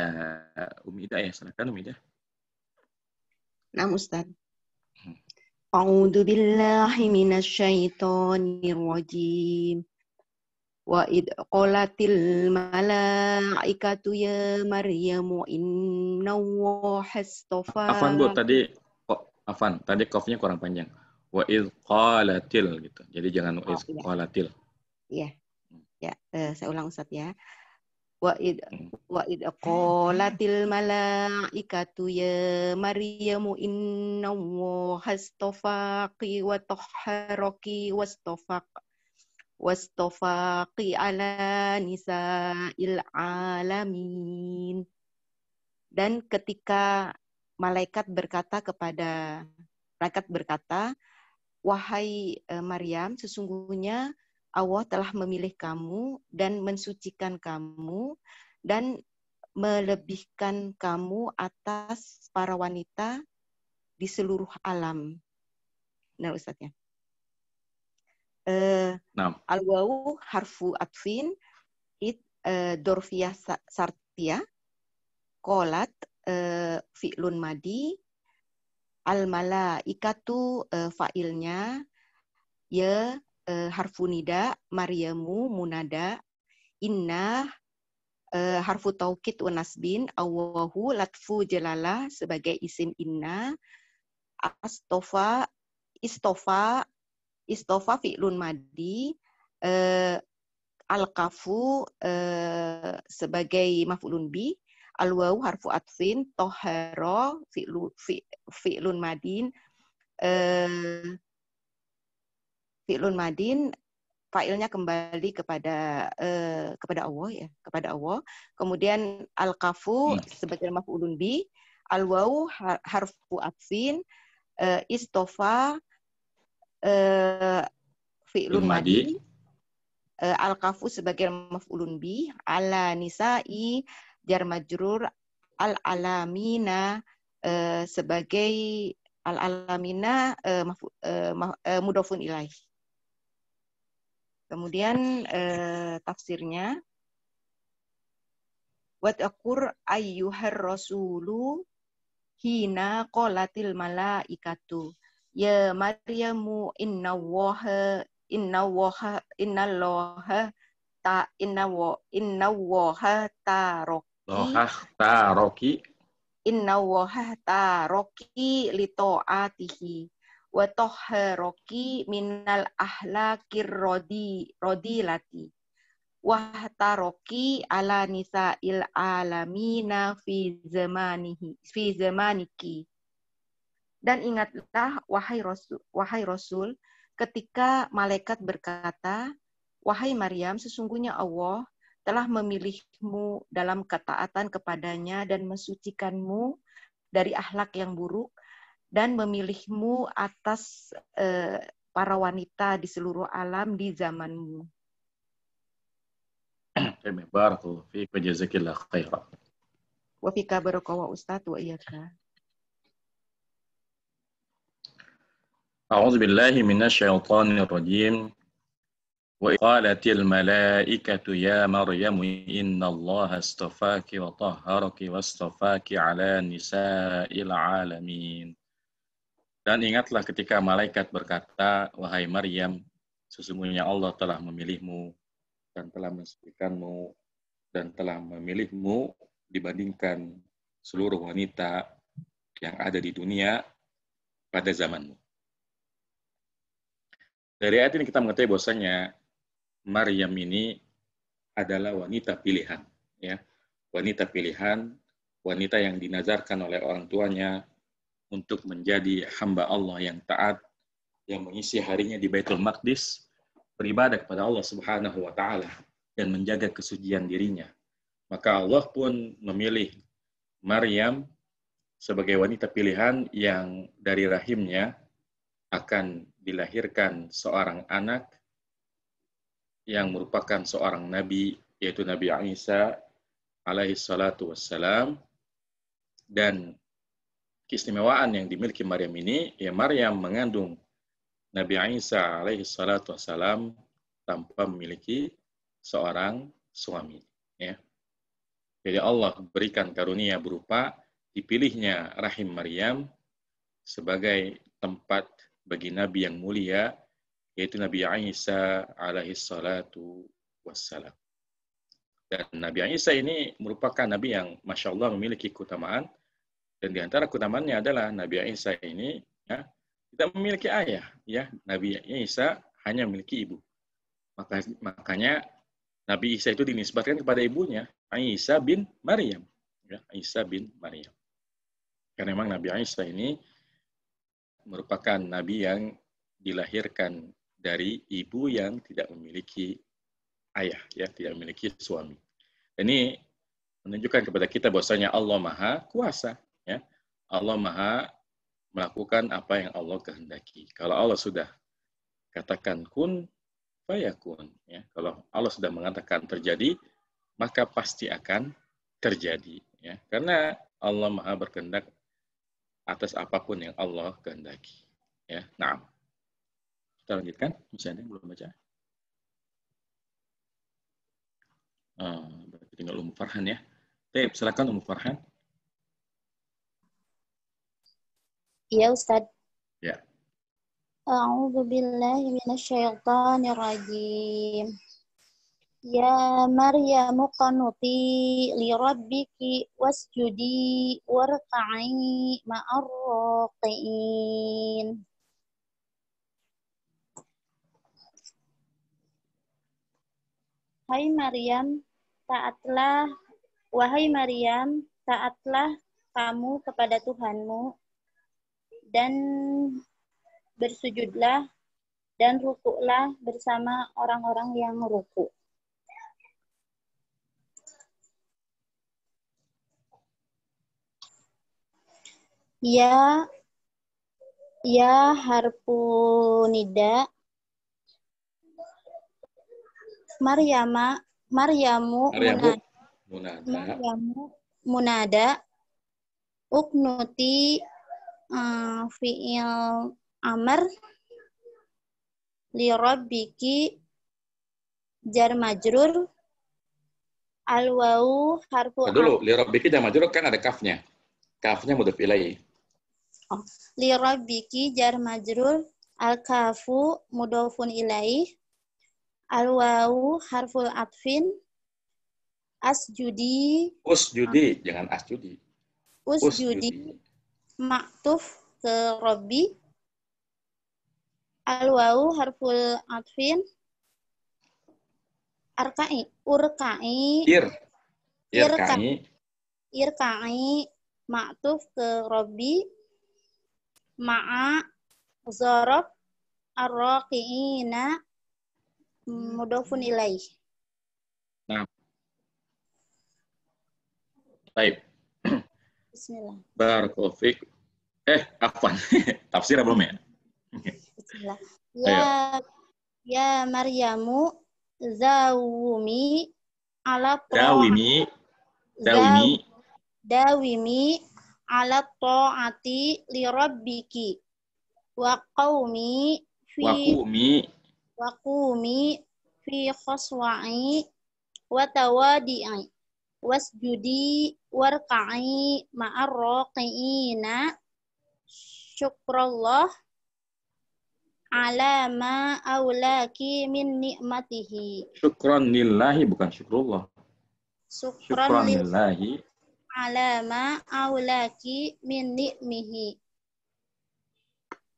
Uh, Umi Ida ya, silakan Umi Ida. Nah, Ustaz. Hmm. A'udzu billahi minasyaitonir rajim. Wa id قالت malaikatu ya Maryam إن الله Afan Bu, tadi Afan, tadi kofnya kurang panjang wa iz qalatil gitu. Jadi jangan wa iz oh, iya. qalatil. Iya. Hmm. Ya, eh, saya ulang Ustaz ya. Wa id hmm. wa id qalatil malaikatu ya Maryamu inna hastafaqi wa tahharaki wastafaq wastafaqi ala nisa'il alamin. Dan ketika malaikat berkata kepada malaikat berkata, Wahai eh, Maryam, sesungguhnya Allah telah memilih kamu dan mensucikan kamu dan melebihkan kamu atas para wanita di seluruh alam. Nah, Ustaz ya. Uh, Al-wawu harfu atfin it uh, dorfiyah sartia kolat uh, fi'lun madi al ikatu uh, fa'ilnya ya uh, harfu nida maryamu munada inna uh, harfu taukid wa nasbin awahu latfu jelala sebagai isim inna astofa istofa istofa fi'lun madi uh, al-kafu uh, sebagai maf'ulun bi Alwau harfu atfin, tohero fi, fi'lun madin, eh, fi'lun madin failnya kembali kepada eh, kepada Allah ya, kepada Allah. Kemudian al-kafu sebagai hmm. sebagai maf'ulun bi, alwau harfu atfin, eh, istofa eh, fi'lun madi, eh, al-kafu sebagai maf'ulun bi, ala nisa'i jar majrur al alamina uh, eh, sebagai al alamina uh, eh, uh, eh, mudofun ilaih. Kemudian uh, tafsirnya akur ayyuhar rasulu hina qolatil malaikatu ya maryamu inna waha inna waha inna loha ta inna wa inna tarok Lohahta roki. Inna wohah taroki lito'atihi. roki minal ahlakir rodi, rodi lati. roki ala il alamina fi zamanihi, fi zamaniki. Dan ingatlah, wahai Rasul, wahai Rasul, ketika malaikat berkata, Wahai Maryam, sesungguhnya Allah telah memilihmu dalam ketaatan kepadanya dan mensucikanmu dari ahlak yang buruk dan memilihmu atas eh, para wanita di seluruh alam di zamanmu. Barakallahu fiik ustaz wa iyaka. أعوذ بالله من الشيطان الرجيم وقالت الملائكة يا مريم إن الله اصطفاك وطهرك واصطفاك على نساء العالمين Dan ingatlah ketika malaikat berkata, Wahai Maryam, sesungguhnya Allah telah memilihmu dan telah mensucikanmu dan telah memilihmu dibandingkan seluruh wanita yang ada di dunia pada zamanmu. Dari ayat ini kita mengetahui bahwasanya Maryam ini adalah wanita pilihan, ya. Wanita pilihan, wanita yang dinazarkan oleh orang tuanya untuk menjadi hamba Allah yang taat, yang mengisi harinya di Baitul Maqdis, beribadah kepada Allah Subhanahu wa taala dan menjaga kesucian dirinya. Maka Allah pun memilih Maryam sebagai wanita pilihan yang dari rahimnya akan dilahirkan seorang anak yang merupakan seorang nabi yaitu Nabi Isa alaihi salatu wassalam dan keistimewaan yang dimiliki Maryam ini ya Maryam mengandung Nabi Isa alaihi salatu wassalam tanpa memiliki seorang suami ya jadi Allah berikan karunia berupa dipilihnya rahim Maryam sebagai tempat bagi nabi yang mulia yaitu Nabi Isa alaihi salatu wassalam. Dan Nabi Isa ini merupakan Nabi yang Masya Allah memiliki keutamaan, dan di antara keutamaannya adalah Nabi Isa ini ya, tidak memiliki ayah. ya Nabi Isa hanya memiliki ibu. Maka, makanya Nabi Isa itu dinisbatkan kepada ibunya, Isa bin Maryam. Ya, Isa bin Maryam. Karena memang Nabi Isa ini merupakan Nabi yang dilahirkan dari ibu yang tidak memiliki ayah, ya tidak memiliki suami. Ini menunjukkan kepada kita bahwasanya Allah Maha Kuasa, ya. Allah Maha melakukan apa yang Allah kehendaki. Kalau Allah sudah katakan kun fayakun, ya. Kalau Allah sudah mengatakan terjadi, maka pasti akan terjadi, ya. Karena Allah Maha berkehendak atas apapun yang Allah kehendaki. Ya, nah. Kita lanjutkan. Masih ada yang belum baca? Uh, tinggal Umum Farhan ya. Tep, silakan Umum Farhan. Iya, Ustaz. Ya. A'udzu billahi minasyaitonir rajim. Ya Maryam qanuti li rabbiki wasjudi warqa'i ma'arraqin. Hai Maryam, taatlah, wahai Maryam, taatlah kamu kepada Tuhanmu dan bersujudlah dan rukuklah bersama orang-orang yang rukuk. Ya, ya harpunida. nida Maryama Maryamu Maryamu Munada, Maryamu Munada Uknuti uh, fi'il amr li rabbiki jar majrur Alwau Harfu harfu dulu li rabbiki jar majrur kan ada kafnya kafnya mudah ilaihi oh li rabbiki jar majrur al kafu Mudofun ilaih Alwau harful atfin. Asjudi. judi jangan as judi asjudi. Usjudi. Maktuf ke Robi. alwau harful atfin. Arkai. Urkai. Ir. Irkai. Irkai. Maktuf ke Robi. Ma'a. Zorob. Arroqi'ina mudofun hmm, ilaih. Nah. Baik. Bismillah. Barkofik. Eh, afwan. Tafsir belum ya? Bismillah. Ya, Ayo. ya Maryamu zawumi ala Dawimi. Dawimi. Dawimi ala ta'ati li rabbiki wa qawmi fi wa qawmi wa qumi fi khaswa'i wa tawadi'i wasjudi warqa'i ma'ar raqi'ina syukrallah ala ma awlaki min nikmatihi. Syukran lillahi bukan syukrullah. Syukran, Syukran lillahi ala ma awlaki min nikmihi.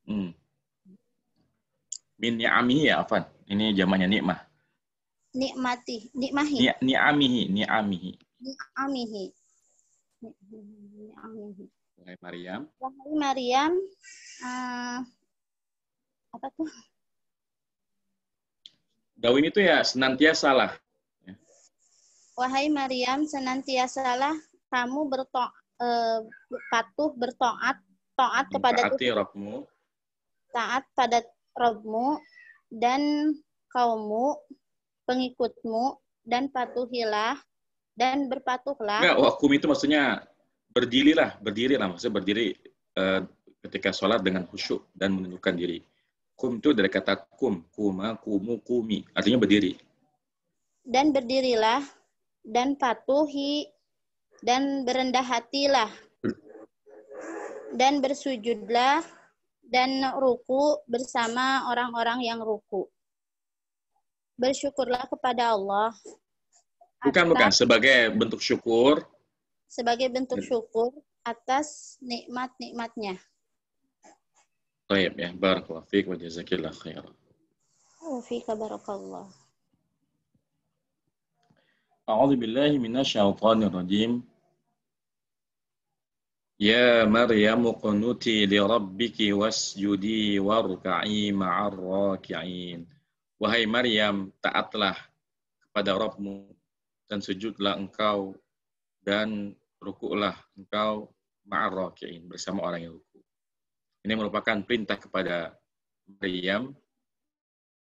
Hmm min ni'amihi ya Afan. Ini zamannya nikmah. Nikmati, nikmahi. Ni, ni'amihi, ni'amihi. Ni'amihi. Ni'amihi. Wahai Maryam. Wahai Maryam, uh, apa tuh? Dawin itu ya senantiasalah. Wahai Maryam, senantiasalah kamu berto eh, patuh bertoat taat kepada Tuhan. Taat pada robmu dan kaummu, pengikutmu, dan patuhilah, dan berpatuhlah. Enggak, wakum itu maksudnya berdirilah, berdirilah. Maksudnya berdiri uh, ketika sholat dengan khusyuk dan menunjukkan diri. Kum itu dari kata kum, kuma, kumu, kumi. Artinya berdiri. Dan berdirilah, dan patuhi, dan berendah hatilah, dan bersujudlah, dan ruku bersama orang-orang yang ruku. Bersyukurlah kepada Allah. Bukan, bukan. Sebagai bentuk syukur. Sebagai bentuk hmm. syukur atas nikmat-nikmatnya. Baik ya, barakallah Fik wa jazakillah khairan. Wa barakallah. A'udzu billahi minasy rajim. Ya Maryam qunuti li rabbiki wasjudi warka'i ma'ar raki'in. Wahai Maryam, taatlah kepada Rabbmu dan sujudlah engkau dan rukuklah engkau raki'in bersama orang yang ruku. Ini merupakan perintah kepada Maryam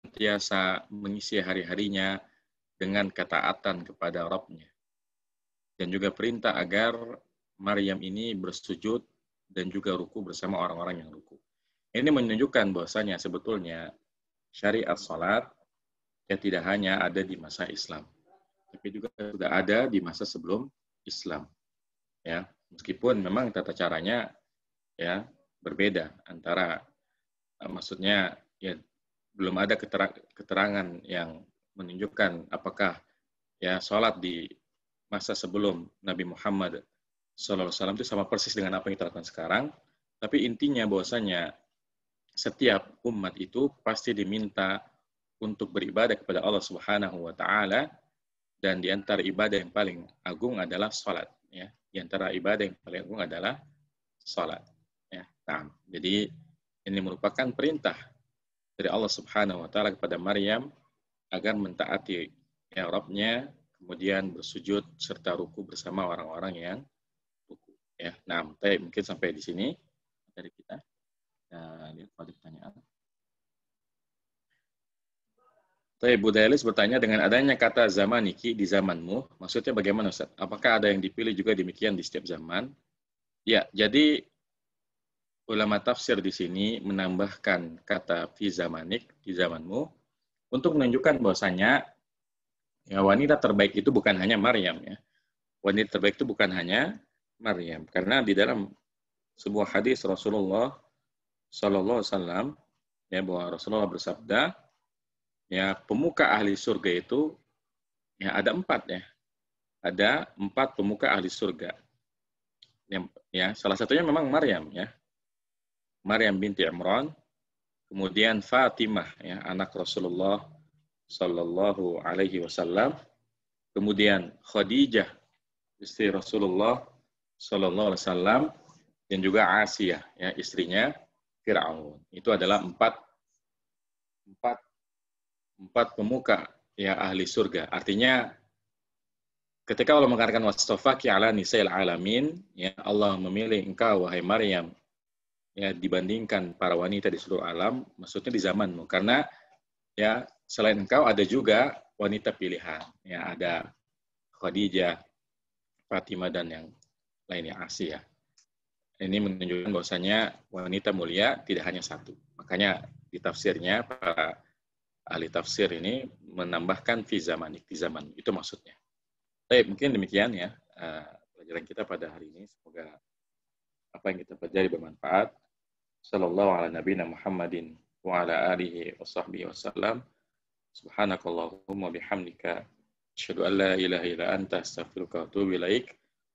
biasa mengisi hari-harinya dengan ketaatan kepada Rabbnya. Dan juga perintah agar Maryam ini bersujud dan juga ruku bersama orang-orang yang ruku. Ini menunjukkan bahwasanya sebetulnya syariat salat ya tidak hanya ada di masa Islam, tapi juga sudah ada di masa sebelum Islam. Ya, meskipun memang tata caranya ya berbeda antara eh, maksudnya ya belum ada keterangan yang menunjukkan apakah ya salat di masa sebelum Nabi Muhammad Sallallahu Alaihi itu sama persis dengan apa yang kita lakukan sekarang. Tapi intinya bahwasanya setiap umat itu pasti diminta untuk beribadah kepada Allah Subhanahu Wa Taala dan diantara ibadah yang paling agung adalah sholat. Ya, diantara ibadah yang paling agung adalah sholat. Ya, nah, jadi ini merupakan perintah dari Allah Subhanahu Wa Taala kepada Maryam agar mentaati ya Rabbnya, kemudian bersujud serta ruku bersama orang-orang yang Ya, nah, baik, mungkin sampai di sini dari kita. Kita lihat pada pertanyaan. Tapi Bu bertanya dengan adanya kata zamanik di zamanmu, maksudnya bagaimana Ustaz? Apakah ada yang dipilih juga demikian di setiap zaman? Ya, jadi ulama tafsir di sini menambahkan kata fi zamanik di zamanmu untuk menunjukkan bahwasanya ya wanita terbaik itu bukan hanya Maryam ya. Wanita terbaik itu bukan hanya Maryam. Karena di dalam sebuah hadis Rasulullah Shallallahu Alaihi ya bahwa Rasulullah bersabda ya pemuka ahli surga itu ya ada empat ya ada empat pemuka ahli surga ya, ya salah satunya memang Maryam ya Maryam binti Imran kemudian Fatimah ya anak Rasulullah Shallallahu Alaihi Wasallam kemudian Khadijah istri Rasulullah Shallallahu Alaihi Wasallam dan juga Asiyah, ya istrinya Fir'aun. Itu adalah empat empat empat pemuka ya ahli surga. Artinya ketika Allah mengatakan wastafaki ala nisa'il alamin, ya Allah memilih engkau wahai Maryam ya dibandingkan para wanita di seluruh alam, maksudnya di zamanmu karena ya selain engkau ada juga wanita pilihan, ya ada Khadijah, Fatimah dan yang lainnya asi ya. Ini menunjukkan bahwasanya wanita mulia tidak hanya satu. Makanya di tafsirnya para ahli tafsir ini menambahkan fi zaman di zaman itu maksudnya. Baik, mungkin demikian ya eh, pelajaran kita pada hari ini. Semoga apa yang kita pelajari bermanfaat. Sallallahu ala nabi Muhammadin wa ala alihi wa sahbihi wa sallam. Subhanakallahumma bihamdika. Asyadu an la ilaha ila anta astaghfiruka wa atubu ilaik.